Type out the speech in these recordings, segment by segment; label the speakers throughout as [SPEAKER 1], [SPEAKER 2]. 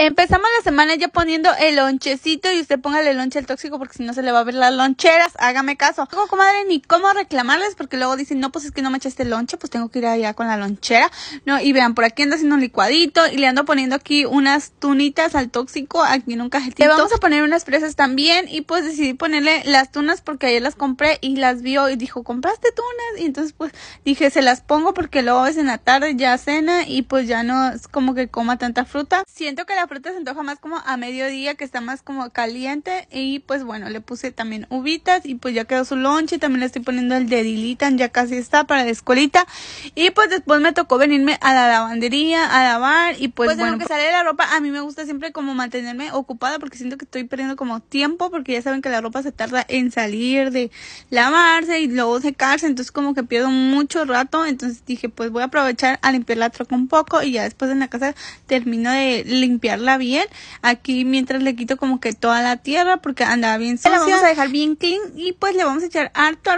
[SPEAKER 1] Empezamos la semana ya poniendo el lonchecito y usted póngale el lonche al tóxico porque si no se le va a ver las loncheras, hágame caso. No comadre, ni cómo reclamarles porque luego dicen, no, pues es que no me echaste el lonche, pues tengo que ir allá con la lonchera, ¿no? Y vean, por aquí ando haciendo un licuadito y le ando poniendo aquí unas tunitas al tóxico aquí en un cajetito. Le vamos a poner unas fresas también y pues decidí ponerle las tunas porque ayer las compré y las vio y dijo, ¿compraste tunas? Y entonces pues dije, se las pongo porque luego es en la tarde ya cena y pues ya no es como que coma tanta fruta. Siento que la fruta se antoja más como a mediodía que está más como caliente y pues bueno, le puse también uvitas y pues ya quedó su lonche, también le estoy poniendo el de Dilitan, ya casi está para la escuelita y pues después me tocó venirme a la lavandería a lavar y pues, pues bueno, que sale la ropa, a mí me gusta siempre como mantenerme ocupada porque siento que estoy perdiendo como tiempo porque ya saben que la ropa se tarda en salir de lavarse y luego secarse, entonces como que pierdo mucho rato, entonces dije, pues voy a aprovechar a limpiar la troca un poco y ya después en la casa termino de limpiar la bien. Aquí mientras le quito como que toda la tierra porque andaba bien sucia. La vamos a dejar bien clean y pues le vamos a echar harto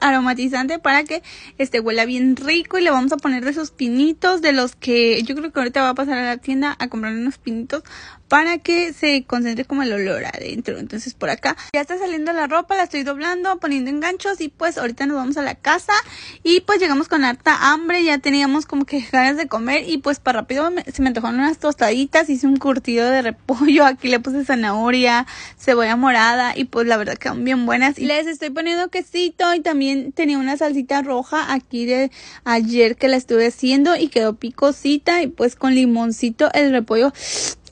[SPEAKER 1] aromatizante para que este huela bien rico y le vamos a poner de esos pinitos de los que yo creo que ahorita va a pasar a la tienda a comprar unos pinitos para que se concentre como el olor adentro. Entonces por acá ya está saliendo la ropa, la estoy doblando, poniendo en ganchos y pues ahorita nos vamos a la casa y pues llegamos con harta hambre, ya teníamos como que ganas de comer y pues para rápido se me antojaron unas tostaditas hice un curtido de repollo, aquí le puse zanahoria, cebolla morada y pues la verdad quedan bien buenas. Y les estoy poniendo quesito y también tenía una salsita roja aquí de ayer que la estuve haciendo y quedó picosita y pues con limoncito el repollo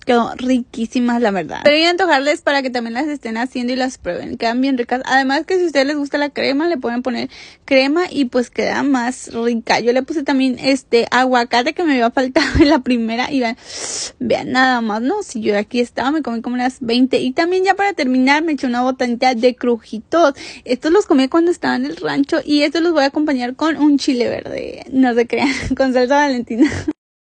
[SPEAKER 1] quedó riquísimas, la verdad. Pero voy a antojarles para que también las estén haciendo y las prueben. Quedan bien ricas. Además que si a ustedes les gusta la crema, le pueden poner crema y pues queda más rica. Yo le puse también este aguacate que me había faltado en la primera. Y vean, vean nada más, ¿no? Si yo de aquí estaba, me comí como unas 20. Y también ya para terminar, me eché una botanita de crujitos. Estos los comí cuando estaba en el rancho y estos los voy a acompañar con un chile verde. No se crean, con salsa valentina.